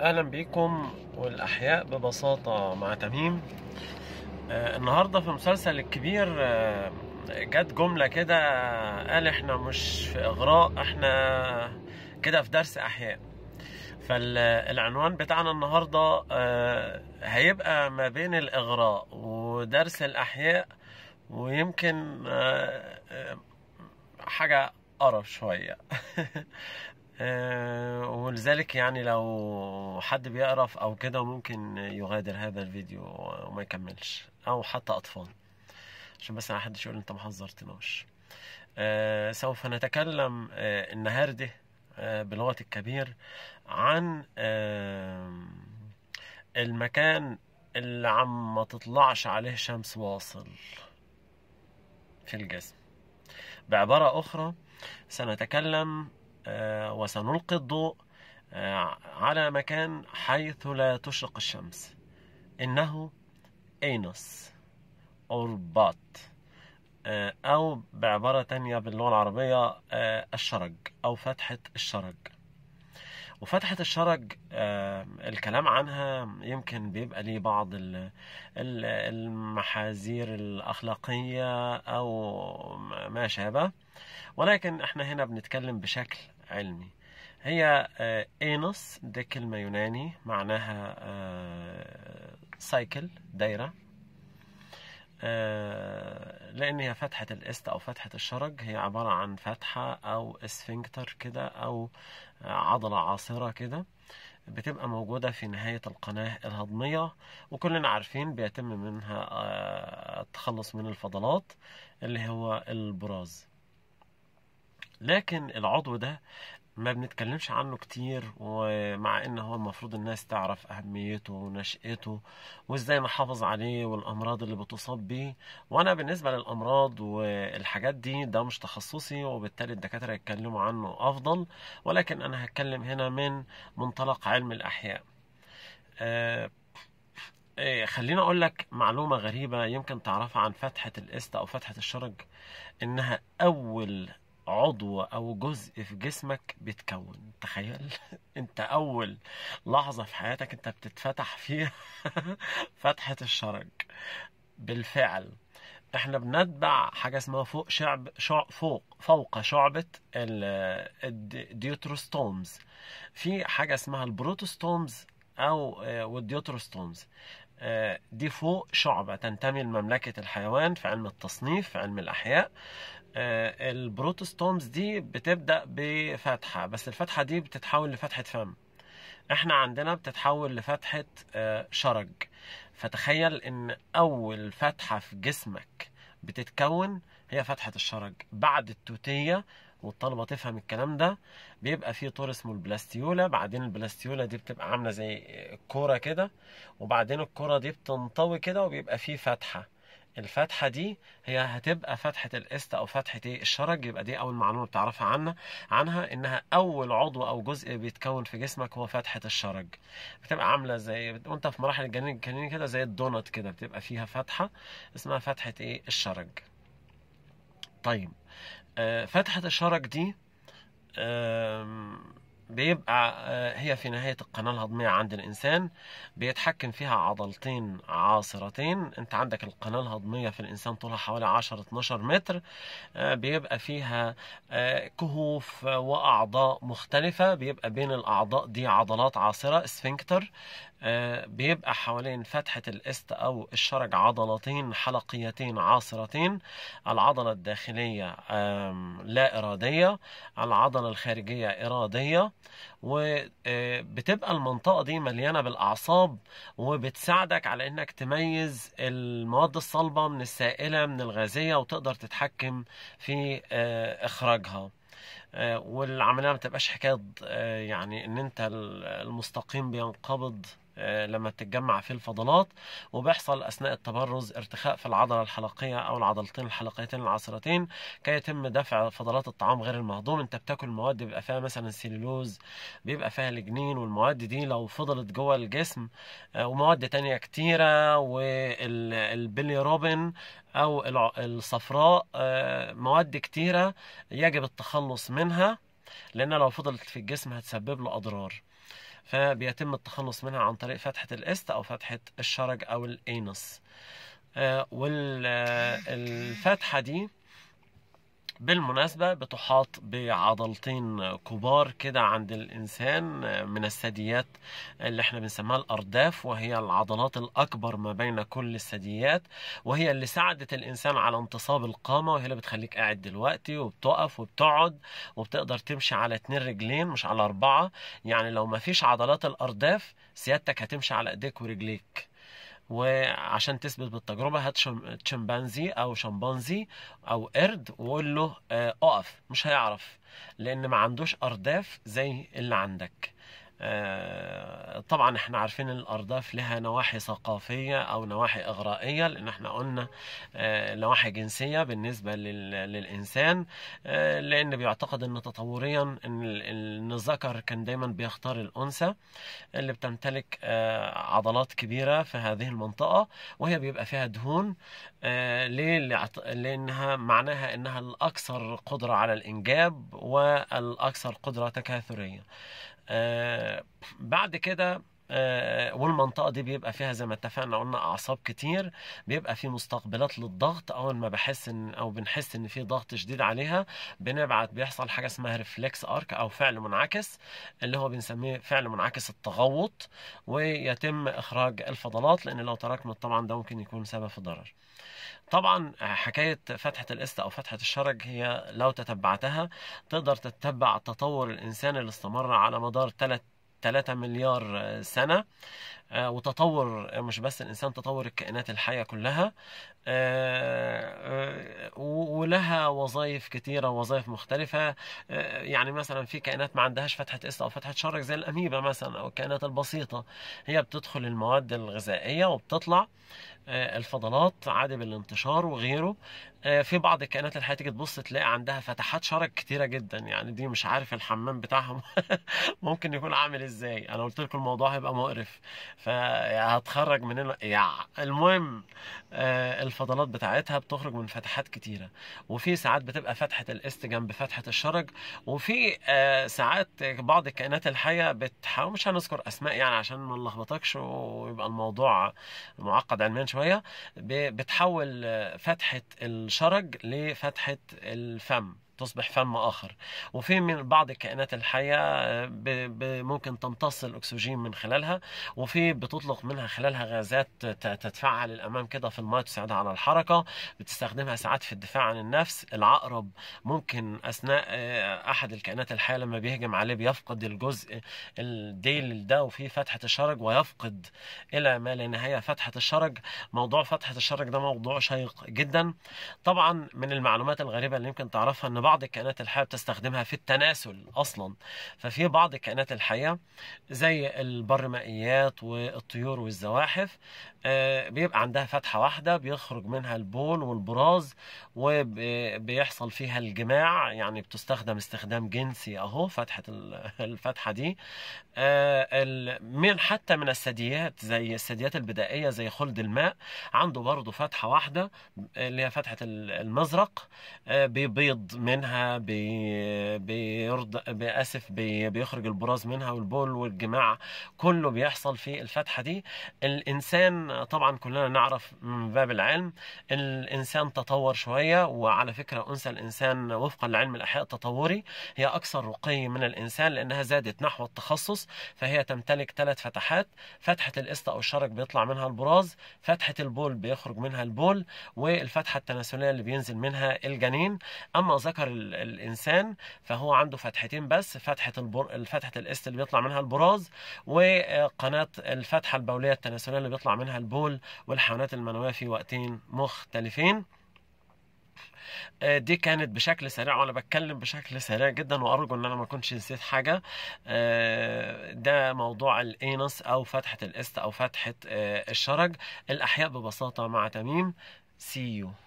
اهلا بيكم والاحياء ببساطه مع تميم آه النهارده في مسلسل الكبير آه جت جمله كده قال احنا مش في اغراء احنا كده في درس احياء فالعنوان بتاعنا النهارده آه هيبقى ما بين الاغراء ودرس الاحياء ويمكن آه، آه، حاجه قرف شويه آه، ولذلك يعني لو حد بيقرف او كده ممكن يغادر هذا الفيديو وما يكملش او حتى اطفال عشان بس ما حدش يقول انت ما حذرتناش آه، سوف نتكلم آه، النهارده بلغه الكبير عن المكان اللي عم ما تطلعش عليه شمس واصل في الجسم بعباره اخرى سنتكلم آه، وسنلقي الضوء آه، على مكان حيث لا تشرق الشمس إنه أينوس أوربات آه، أو بعبارة تانية باللغة العربية الشرج أو فتحة الشرج وفتحة الشرج الكلام عنها يمكن بيبقى ليه بعض المحاذير الأخلاقية أو ما شابه ولكن احنا هنا بنتكلم بشكل علمي هي اينوس آه، ده كلمة يوناني معناها سايكل آه، دايرة آه، لأن هي فتحة الاست أو فتحة الشرج هي عبارة عن فتحة أو اسفنكتر كده أو عضلة عاصرة كده بتبقى موجودة في نهاية القناة الهضمية وكلنا عارفين بيتم منها التخلص من الفضلات اللي هو البراز لكن العضو ده ما بنتكلمش عنه كتير ومع ان هو المفروض الناس تعرف اهميته ونشأته وازاي نحافظ عليه والامراض اللي بتصاب بيه وانا بالنسبه للامراض والحاجات دي ده مش تخصصي وبالتالي الدكاتره يتكلموا عنه افضل ولكن انا هتكلم هنا من منطلق علم الاحياء خلينا آه، إيه، خليني اقول لك معلومه غريبه يمكن تعرفها عن فتحه الاست او فتحه الشرج انها اول عضو او جزء في جسمك بيتكون تخيل انت اول لحظه في حياتك انت بتتفتح فيها فتحه الشرج بالفعل احنا بنتبع حاجه اسمها فوق شعب شع فوق فوق شعبه الديوتروستومز في حاجه اسمها البروتوستومز او آه، والديوتروستومز آه، دي فوق شعبة تنتمي لمملكة الحيوان في علم التصنيف في علم الأحياء آه، البروتوستومز دي بتبدا بفتحه بس الفتحه دي بتتحول لفتحه فم احنا عندنا بتتحول لفتحه آه، شرج فتخيل ان اول فتحه في جسمك بتتكون هي فتحه الشرج بعد التوتيه والطلبه تفهم الكلام ده بيبقى في طور اسمه البلاستيولا بعدين البلاستيولا دي بتبقى عامله زي كوره كده وبعدين الكوره دي بتنطوي كده وبيبقى في فتحه الفتحة دي هي هتبقى فتحة الاست أو فتحة إيه الشرج يبقى دي أول معلومة بتعرفها عنها عنها إنها أول عضو أو جزء بيتكون في جسمك هو فتحة الشرج بتبقى عاملة زي وأنت في مراحل الجنين الجنين كده زي الدونت كده بتبقى فيها فتحة اسمها فتحة إيه الشرج طيب آه، فتحة الشرج دي بيبقى آه، هي في نهاية القناة الهضمية عند الإنسان بيتحكم فيها عضلتين عاصرتين أنت عندك القناة الهضمية في الإنسان طولها حوالي 10 12 متر آه، بيبقى فيها آه، كهوف وأعضاء مختلفة بيبقى بين الأعضاء دي عضلات عاصرة اسفنكتر بيبقى حوالين فتحة الاست أو الشرج عضلتين حلقيتين عاصرتين العضلة الداخلية لا إرادية العضلة الخارجية إرادية وبتبقى آه، المنطقة دي مليانة بالأعصاب وبتساعدك على إنك تميز المواد الصلبة من السائلة من الغازية وتقدر تتحكم في آه، إخراجها آه، والعملية ما تبقاش حكاية يعني إن أنت المستقيم بينقبض آه، لما بتتجمع في الفضلات وبيحصل اثناء التبرز ارتخاء في العضله الحلقيه او العضلتين الحلقيتين العصرتين كي يتم دفع فضلات الطعام غير المهضوم انت بتاكل مواد بيبقى فيها مثلا سيلولوز بيبقى فيها الجنين والمواد دي لو فضلت جوه الجسم آه، ومواد تانية كتيرة والبيليروبين او الصفراء آه، مواد كتيرة يجب التخلص منها لان لو فضلت في الجسم هتسبب له اضرار فبيتم التخلص منها عن طريق فتحة الاست أو فتحة الشرج أو الأنس آه، والفتحة آه، دي بالمناسبة بتحاط بعضلتين كبار كده عند الإنسان آه، من الثدييات اللي احنا بنسميها الأرداف وهي العضلات الأكبر ما بين كل الثدييات وهي اللي ساعدت الإنسان على انتصاب القامة وهي اللي بتخليك قاعد دلوقتي وبتقف وبتقعد وبتقدر تمشي على اتنين رجلين مش على أربعة يعني لو ما فيش عضلات الأرداف سيادتك هتمشي على إيديك ورجليك وعشان تثبت بالتجربه هات شمبانزي او شمبانزي او قرد وقول له آه، اقف مش هيعرف لان ما عندوش ارداف زي اللي عندك آه، طبعا احنا عارفين الارداف لها نواحي ثقافيه او نواحي اغرائيه لان احنا قلنا آه، نواحي جنسيه بالنسبه للانسان آه، لان بيعتقد ان تطوريا ان الذكر كان دايما بيختار الانثى اللي بتمتلك عضلات كبيره في هذه المنطقه وهي بيبقى فيها دهون ليه لانها معناها انها الاكثر قدره على الانجاب والاكثر قدره تكاثريه آه، بعد كده آه، والمنطقه دي بيبقى فيها زي ما اتفقنا قلنا اعصاب كتير بيبقى في مستقبلات للضغط اول ما بحس ان او بنحس ان في ضغط شديد عليها بنبعت بيحصل حاجه اسمها ريفلكس ارك او فعل منعكس اللي هو بنسميه فعل منعكس التغوط ويتم اخراج الفضلات لان لو تراكمت طبعا ده ممكن يكون سبب في ضرر طبعا حكايه فتحه القسط او فتحه الشرج هي لو تتبعتها تقدر تتبع تطور الانسان اللي استمر على مدار ثلاث 3 مليار سنة آه، وتطور آه، مش بس الانسان تطور الكائنات الحيه كلها آه، ولها وظائف كثيره وظائف مختلفه يعني مثلا في كائنات ما عندهاش فتحه اس او فتحه شرج زي الاميبا مثلا او الكائنات البسيطه هي بتدخل المواد الغذائيه وبتطلع الفضلات عادي بالانتشار وغيره في بعض الكائنات الحية تيجي تبص تلاقي عندها فتحات شرج كتيرة جدا يعني دي مش عارف الحمام بتاعهم ممكن يكون عامل ازاي انا قلت لكم الموضوع هيبقى مقرف فهتخرج من يع المهم آه، الفضلات بتاعتها بتخرج من فتحات كتيرة وفي ساعات بتبقى فتحة الاست جنب فتحة الشرج وفي آه، ساعات بعض الكائنات الحية بتحاول مش هنذكر أسماء يعني عشان ما نلخبطكش ويبقى الموضوع معقد علميا شوية بتحول آه، فتحة الشرج لفتحة الفم تصبح فم آخر وفي من بعض الكائنات الحية ممكن تمتص الأكسجين من خلالها وفي بتطلق منها خلالها غازات تتفعل الأمام كده في الماء تساعدها على الحركة بتستخدمها ساعات في الدفاع عن النفس العقرب ممكن أثناء آه، أحد الكائنات الحية لما بيهجم عليه بيفقد الجزء الديل ده وفي فتحة الشرج ويفقد إلى ما لا نهاية فتحة الشرج موضوع فتحة الشرج ده موضوع شيق جدا طبعا من المعلومات الغريبة اللي يمكن تعرفها أن بعض الكائنات الحية بتستخدمها في التناسل أصلا ففي بعض الكائنات الحية زي البرمائيات والطيور والزواحف آه، بيبقى عندها فتحة واحدة بيخرج منها البول والبراز وبيحصل فيها الجماع يعني بتستخدم استخدام جنسي أهو فتحة الفتحة دي آه، من حتى من الثدييات زي الثدييات البدائية زي خلد الماء عنده برضه فتحة واحدة اللي هي فتحة المزرق آه، بيبيض من منها بي بيرض باسف بي بيخرج البراز منها والبول والجماع كله بيحصل في الفتحه دي الانسان طبعا كلنا نعرف من باب العلم الانسان تطور شويه وعلى فكره انثى الانسان وفقا لعلم الاحياء التطوري هي اكثر رقي من الانسان لانها زادت نحو التخصص فهي تمتلك ثلاث فتحات فتحه القسط او الشرج بيطلع منها البراز فتحه البول بيخرج منها البول والفتحه التناسليه اللي بينزل منها الجنين اما ذكر اخر الانسان فهو عنده فتحتين بس فتحه البر... فتحه الاست اللي بيطلع منها البراز وقناه الفتحه البوليه التناسليه اللي بيطلع منها البول والحيوانات المنويه في وقتين مختلفين آه، دي كانت بشكل سريع وانا بتكلم بشكل سريع جدا وارجو ان انا ما اكونش نسيت حاجه آه، ده موضوع الانس او فتحه الاست او فتحه آه، الشرج الاحياء ببساطه مع تميم سي يو